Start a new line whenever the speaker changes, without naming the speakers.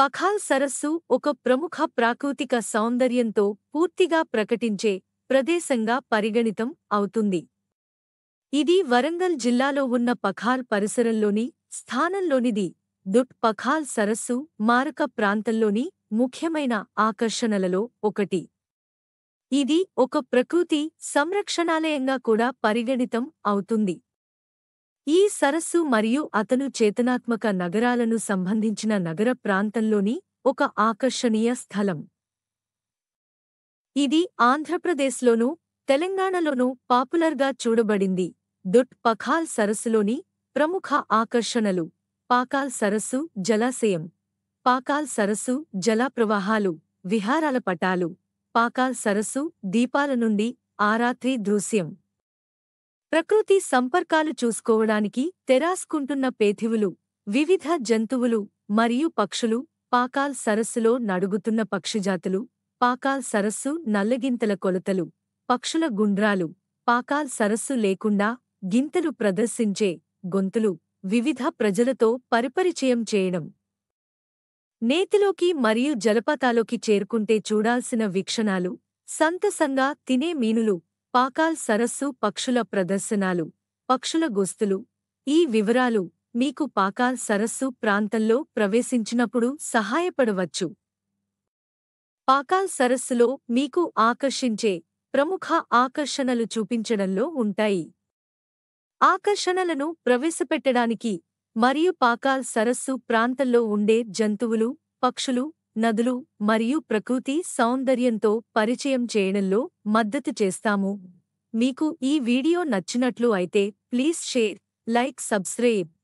పఖాల్ సరస్సు ఒక ప్రముఖ ప్రాకృతిక సౌందర్యంతో పూర్తిగా ప్రకటించే ప్రదేశంగా పరిగణితం అవుతుంది ఇది వరంగల్ జిల్లాలో ఉన్న పఖాల్ పరిసరంలోని స్థానంలోనిది దుట్ పఖాల్ సరస్సు మారక ప్రాంతంలోని ముఖ్యమైన ఆకర్షణలలో ఒకటి ఇది ఒక ప్రకృతి సంరక్షణాలయంగా కూడా పరిగణితం అవుతుంది ఈ సరస్సు మరియు అతను చేతనాత్మక నగరాలను సంబంధించిన నగర ప్రాంతంలోని ఒక ఆకర్షణీయ స్థలం ఇది ఆంధ్రప్రదేశ్లోనూ తెలంగాణలోనూ పాపులర్గా చూడబడింది దుట్ పఖాల్ సరస్సులోని ప్రముఖ ఆకర్షణలు పాకాల్ సరస్సు జలాశయం పాకాల్ సరస్సు జలప్రవాహాలు విహారాల పటాలు పాకాల్ సరస్సు దీపాల నుండి ఆరాత్రి దృశ్యం ప్రకృతి సంపర్కాలు చూసుకోవడానికి తెరాసుకుంటున్న పేథివులు వివిధ జంతువులు మరియు పక్షులు పాకాల్ సరస్సులో నడుగుతున్న పక్షిజాతులు పాకాల్ సరస్సు నల్లగింతల కొలతలు పక్షుల గుండ్రాలు పాకాల్ సరస్సు లేకుండా గింతలు ప్రదర్శించే గొంతులు వివిధ ప్రజలతో పరిపరిచయం చేయడం నేతిలోకి మరియు జలపాతాలోకి చేరుకుంటే చూడాల్సిన వీక్షణాలు సంతసంగా తినే మీనులు పాకాల్ సరస్సు పక్షుల ప్రదర్శనాలు పక్షుల గొస్తులు ఈ వివరాలు మీకు పాకాల్ సరస్సు ప్రాంతంలో ప్రవేశించినప్పుడు సహాయపడవచ్చు పాకాల్ సరస్సులో మీకు ఆకర్షించే ప్రముఖ ఆకర్షణలు చూపించడంలో ఉంటాయి ఆకర్షణలను ప్రవేశపెట్టడానికి మరియు పాకాల్ సరస్సు ప్రాంతంలో ఉండే జంతువులు పక్షులు నదులు మరియు ప్రకృతి సౌందర్యంతో పరిచయం చేయడంలో మద్దతు చేస్తాము మీకు ఈ వీడియో నచ్చినట్లు అయితే ప్లీజ్ షేర్ లైక్ సబ్స్క్రైబ్